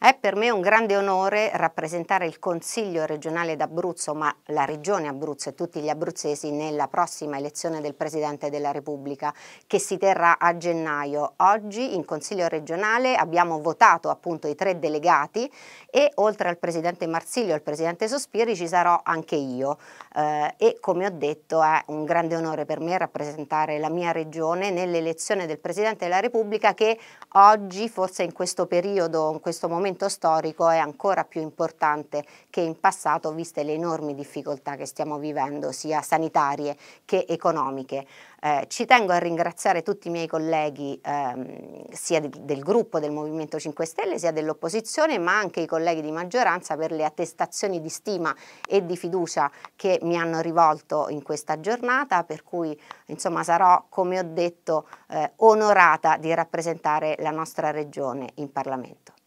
È per me un grande onore rappresentare il Consiglio regionale d'Abruzzo, ma la Regione Abruzzo e tutti gli abruzzesi nella prossima elezione del Presidente della Repubblica che si terrà a gennaio. Oggi in Consiglio regionale abbiamo votato appunto i tre delegati e oltre al Presidente Marsilio e al Presidente Sospiri ci sarò anche io eh, e come ho detto è un grande onore per me rappresentare la mia Regione nell'elezione del Presidente della Repubblica che oggi forse in questo periodo, in questo momento momento storico è ancora più importante che in passato, viste le enormi difficoltà che stiamo vivendo, sia sanitarie che economiche. Eh, ci tengo a ringraziare tutti i miei colleghi ehm, sia di, del gruppo del Movimento 5 Stelle sia dell'opposizione ma anche i colleghi di maggioranza per le attestazioni di stima e di fiducia che mi hanno rivolto in questa giornata per cui insomma sarò come ho detto eh, onorata di rappresentare la nostra regione in Parlamento.